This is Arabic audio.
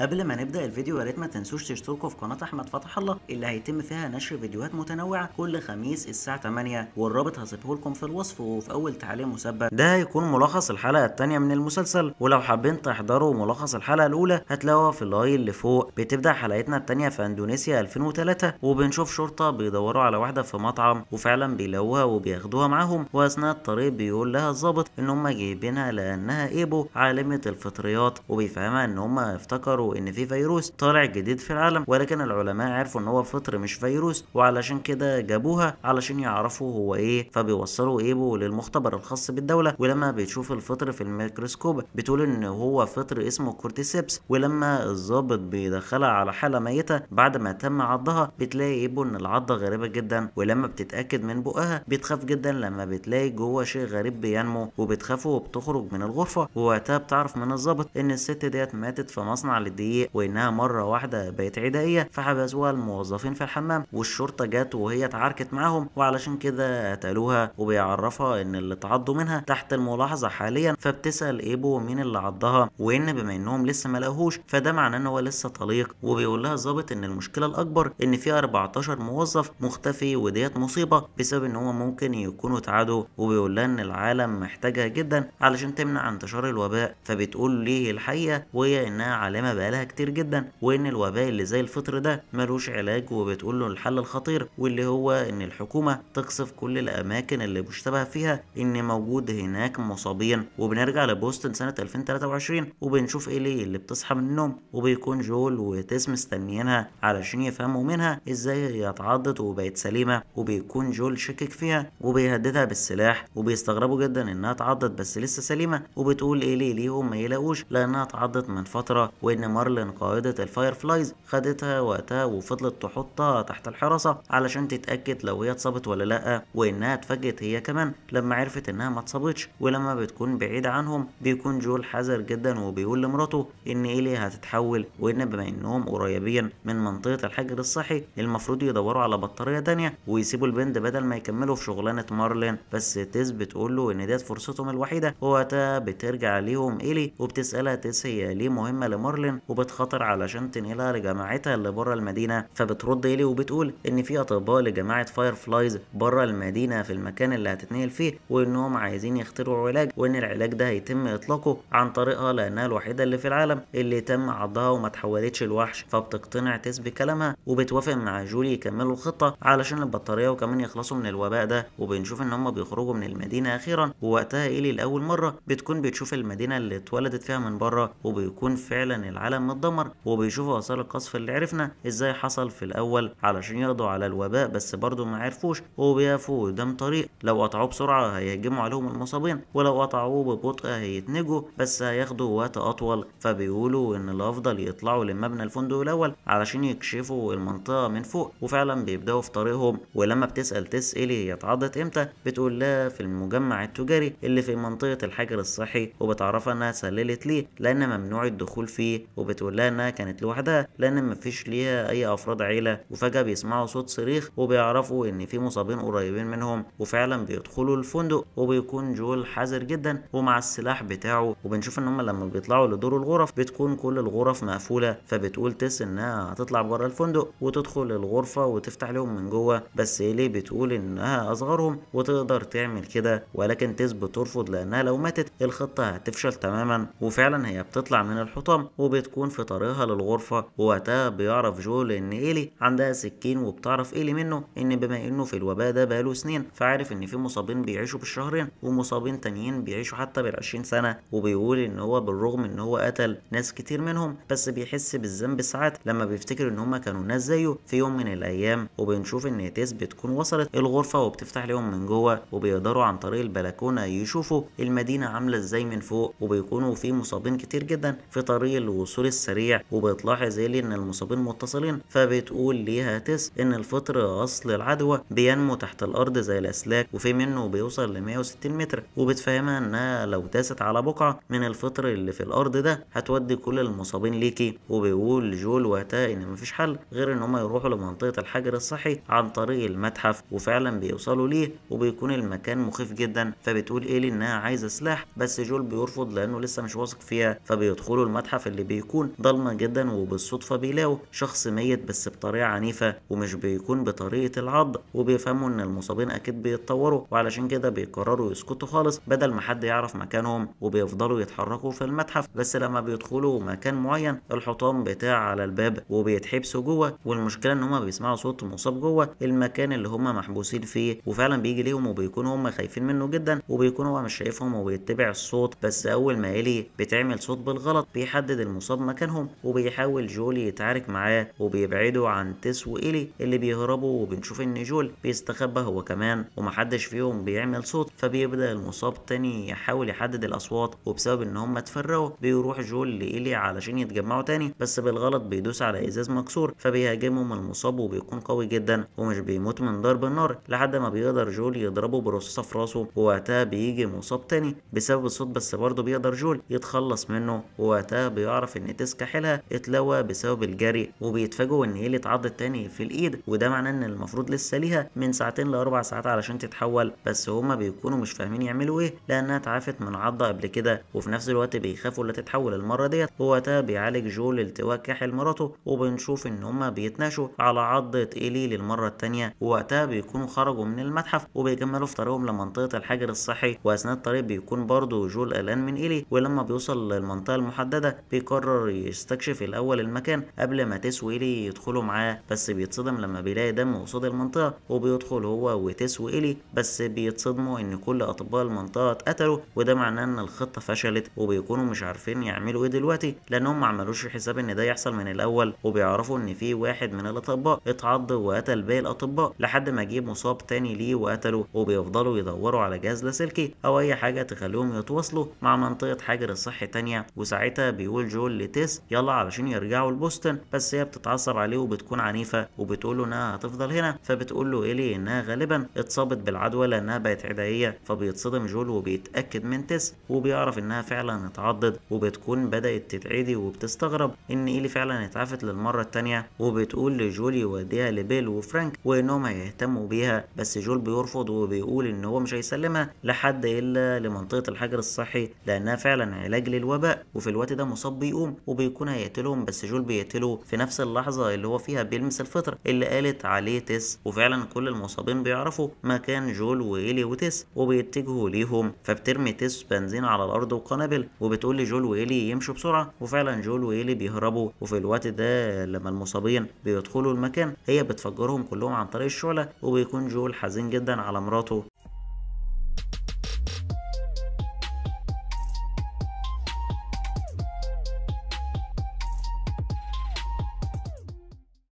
قبل ما نبدا الفيديو يا ريت ما تنسوش تشتركوا في قناه احمد فتح الله اللي هيتم فيها نشر فيديوهات متنوعه كل خميس الساعه 8 والرابط هسيبه لكم في الوصف وفي اول تعليق مثبت ده هيكون ملخص الحلقه الثانيه من المسلسل ولو حابين تحضروا ملخص الحلقه الاولى هتلاقوها في اللاي اللي فوق بتبدا حلقتنا الثانيه في اندونيسيا 2003 وبنشوف شرطه بيدوروا على واحده في مطعم وفعلا بيلاقوها وبياخدوها معاهم واثناء الطريق بيقول لها الظابط ان هم جايبينها لانها ايبو عالمه الفطريات وبيفهمها ان هم افتكروا ان في فيروس طالع جديد في العالم ولكن العلماء عرفوا ان هو فطر مش فيروس وعلشان كده جابوها علشان يعرفوا هو ايه فبيوصلوا ايبو للمختبر الخاص بالدوله ولما بتشوف الفطر في الميكروسكوب بتقول ان هو فطر اسمه كورتيسيبس ولما الظابط بيدخلها على حاله ميته بعد ما تم عضها بتلاقي ايبو ان العضه غريبه جدا ولما بتتاكد من بقها بتخاف جدا لما بتلاقي جوه شيء غريب بينمو وبتخاف وبتخرج من الغرفه ووقتها بتعرف من الظابط ان الست ديت ماتت في مصنع للدي دقيق وانها مره واحده بقت عدائيه فحبسوها الموظفين في الحمام والشرطه جت وهي اتعاركت معاهم وعلشان كده قتلوها وبيعرفها ان اللي اتعضوا منها تحت الملاحظه حاليا فبتسال ايبو مين اللي عضها وان بما انهم لسه ما لقوهوش فده معناه ان هو لسه طليق وبيقول لها الظابط ان المشكله الاكبر ان في 14 موظف مختفي وديت مصيبه بسبب ان هم ممكن يكونوا اتعادوا وبيقول لها ان العالم محتاجها جدا علشان تمنع انتشار الوباء فبتقول ليه الحقيقه وهي انها عالمه بقالها كتير جدا وان الوباء اللي زي الفطر ده ملوش علاج وبتقول له الحل الخطير واللي هو ان الحكومه تقصف كل الاماكن اللي مشتبه فيها ان موجود هناك مصابين وبنرجع لبوستن سنه 2023 وبنشوف ايلي اللي بتصحى من النوم وبيكون جول وتيس مستنيينها علشان يفهموا منها ازاي هي اتعضت وبقت سليمه وبيكون جول شكك فيها وبيهددها بالسلاح وبيستغربوا جدا انها اتعضت بس لسه سليمه وبتقول ايلي ليهم ما يلاقوش لانها اتعضت من فتره وان مارلين قائدة الفاير فلايز خدتها وقتها وفضلت تحطها تحت الحراسة علشان تتأكد لو هي اتصابت ولا لأ وإنها اتفاجئت هي كمان لما عرفت إنها ما اتصابتش ولما بتكون بعيدة عنهم بيكون جول حذر جدا وبيقول لمراته إن إيلي هتتحول وإن بما إنهم قريبين من منطقة الحجر الصحي المفروض يدوروا على بطارية تانية ويسيبوا البنت بدل ما يكملوا في شغلانة مارلين بس تيس بتقول له إن ديت فرصتهم الوحيدة ووقتها بترجع ليهم إيلي وبتسألها تيس هي ليه مهمة لمارلين وبتخاطر علشان تنقلها لجماعتها اللي بره المدينه فبترد لي وبتقول ان في اطباء لجماعه فاير فلايز بره المدينه في المكان اللي هتتنقل فيه وانهم عايزين يخترعوا علاج وان العلاج ده هيتم اطلاقه عن طريقها لانها الوحيده اللي في العالم اللي تم عضها وما تحولتش لوحش فبتقتنع تيس كلامها وبتوافق مع جولي يكملوا الخطه علشان البطاريه وكمان يخلصوا من الوباء ده وبنشوف ان هم بيخرجوا من المدينه اخيرا ووقتها ايلي لاول مره بتكون بتشوف المدينه اللي اتولدت فيها من بره وبيكون فعلا العالم العالم متدمر وبيشوفوا اثار القصف اللي عرفنا ازاي حصل في الاول علشان يقضوا على الوباء بس برضه ما عرفوش وبيقفوا قدام طريق لو قطعوه بسرعه هيهجموا عليهم المصابين ولو قطعوه ببطء هيتنجوا بس هياخدوا وقت اطول فبيقولوا ان الافضل يطلعوا لمبنى الفندق الاول علشان يكشفوا المنطقه من فوق وفعلا بيبداوا في طريقهم ولما بتسال تسالي هي اتعضت امتى بتقول لها في المجمع التجاري اللي في منطقه الحجر الصحي وبتعرفها انها سللت ليه لان ممنوع الدخول فيه وبتقول لها انها كانت لوحدها لان مفيش ليها اي افراد عيله وفجاه بيسمعوا صوت صريخ وبيعرفوا ان في مصابين قريبين منهم وفعلا بيدخلوا الفندق وبيكون جول حذر جدا ومع السلاح بتاعه وبنشوف ان هم لما بيطلعوا لدور الغرف بتكون كل الغرف مقفوله فبتقول تس انها هتطلع بره الفندق وتدخل الغرفه وتفتح لهم من جوه بس ايلي بتقول انها اصغرهم وتقدر تعمل كده ولكن تس بترفض لانها لو ماتت الخطه هتفشل تماما وفعلا هي بتطلع من الحطام وبتكون بتكون في طريقها للغرفة ووقتها بيعرف جول ان ايلي عندها سكين وبتعرف ايلي منه ان بما انه في الوباء ده بقاله سنين فعارف ان في مصابين بيعيشوا بالشهرين ومصابين تانيين بيعيشوا حتى بالعشرين سنة وبيقول ان هو بالرغم ان هو قتل ناس كتير منهم بس بيحس بالذنب ساعات لما بيفتكر ان هما كانوا ناس زيه في يوم من الايام وبنشوف ان تيس بتكون وصلت الغرفة وبتفتح لهم من جوه وبيقدروا عن طريق البلكونة يشوفوا المدينة عاملة ازاي من فوق وبيكونوا في مصابين كتير جدا في طريق الوصول الوصول السريع وبتلاحظ ايه ان المصابين متصلين فبتقول ليها تس ان الفطر اصل العدوى بينمو تحت الارض زي الاسلاك وفي منه بيوصل ل 160 متر وبتفهمها انها لو داست على بقعه من الفطر اللي في الارض ده هتودي كل المصابين ليكي وبيقول جول وقتها ان مفيش حل غير ان هم يروحوا لمنطقه الحجر الصحي عن طريق المتحف وفعلا بيوصلوا ليه وبيكون المكان مخيف جدا فبتقول ايلي انها عايزه سلاح بس جول بيرفض لانه لسه مش واثق فيها فبيدخلوا المتحف اللي بيكون بيكون ضلمة جدا وبالصدفة بيلاقوا شخص ميت بس بطريقة عنيفة ومش بيكون بطريقة العض وبيفهموا ان المصابين اكيد بيتطوروا وعلشان كده بيقرروا يسكتوا خالص بدل ما حد يعرف مكانهم وبيفضلوا يتحركوا في المتحف بس لما بيدخلوا مكان معين الحطام بتاع على الباب وبيتحبسوا جوه والمشكلة ان هما بيسمعوا صوت مصاب جوه المكان اللي هما محبوسين فيه وفعلا بيجي ليهم وبيكونوا هما خايفين منه جدا وبيكون هو مش شايفهم وبيتبع الصوت بس اول ما يلي بتعمل صوت بالغلط بيحدد المصاب ينصب مكانهم وبيحاول جول يتعارك معاه وبيبعده عن تيس وإيلي اللي بيهربوا وبنشوف إن جول بيستخبى هو كمان ومحدش فيهم بيعمل صوت فبيبدأ المصاب تاني يحاول يحدد الأصوات وبسبب إن هم اتفرقوا بيروح جول لإيلي علشان يتجمعوا تاني بس بالغلط بيدوس على إزاز مكسور فبيهاجمهم المصاب وبيكون قوي جدا ومش بيموت من ضرب النار لحد ما بيقدر جول يضربه برصاصة في راسه ووقتها بيجي مصاب تاني بسبب الصوت بس برضه بيقدر جول يتخلص منه ووقتها بيعرف ان تسكا حيلها اتلوى بسبب الجري وبيتفاجئوا ان هي اللي اتعضت تاني في الايد وده معناه ان المفروض لسه ليها من ساعتين لاربع ساعات علشان تتحول بس هما بيكونوا مش فاهمين يعملوا ايه لانها اتعافت من عضه قبل كده وفي نفس الوقت بيخافوا لا تتحول المره ديت ووقتها بيعالج جول التواء كاحل مراته وبنشوف ان هما بيتناقشوا على عضه ايلي للمره الثانيه ووقتها بيكونوا خرجوا من المتحف وبيكملوا في طريقهم لمنطقه الحجر الصحي واثناء الطريق بيكون برضه جول قلقان من ايلي ولما بيوصل للمنطقه المحدده بيقرر قرر يستكشف الأول المكان قبل ما تيس وإيلي يدخلوا معاه بس بيتصدم لما بيلاقي دم قصاد المنطقة وبيدخل هو وتيس وإيلي بس بيتصدموا إن كل أطباء المنطقة اتقتلوا وده معناه إن الخطة فشلت وبيكونوا مش عارفين يعملوا إيه دلوقتي لأنهم ما عملوش حساب إن ده يحصل من الأول وبيعرفوا إن في واحد من الأطباء اتعض وقتل باقي الأطباء لحد ما جه مصاب تاني ليه وقتله وبيفضلوا يدوروا على جهاز لاسلكي أو أي حاجة تخليهم يتواصلوا مع منطقة حجر الصحي تانية وساعتها بيقول جول لتيس يلا علشان يرجعوا لبوسطن بس هي بتتعصب عليه وبتكون عنيفه وبتقول له انها هتفضل هنا فبتقول له ايلي انها غالبا اتصابت بالعدوى لانها بقت عدائيه فبيتصدم جول وبيتاكد من تيس وبيعرف انها فعلا اتعضت وبتكون بدات تتعدي وبتستغرب ان ايلي فعلا اتعافت للمره الثانيه وبتقول لجول يوديها لبيل وفرانك وانهم هيهتموا بيها بس جول بيرفض وبيقول ان هو مش هيسلمها لحد الا لمنطقه الحجر الصحي لانها فعلا علاج للوباء وفي الوقت ده مصاب بيقوم بيقتلهم وبيكون هيقتلهم بس جول بيقتله في نفس اللحظه اللي هو فيها بيلمس الفطر اللي قالت عليه تس وفعلا كل المصابين بيعرفوا مكان جول وإيلي وتس وبيتجهوا ليهم فبترمي تس بنزين على الارض وقنابل وبتقول لجول وإيلي يمشوا بسرعه وفعلا جول وإيلي بيهربوا وفي الوقت ده لما المصابين بيدخلوا المكان هي بتفجرهم كلهم عن طريق الشعله وبيكون جول حزين جدا على مراته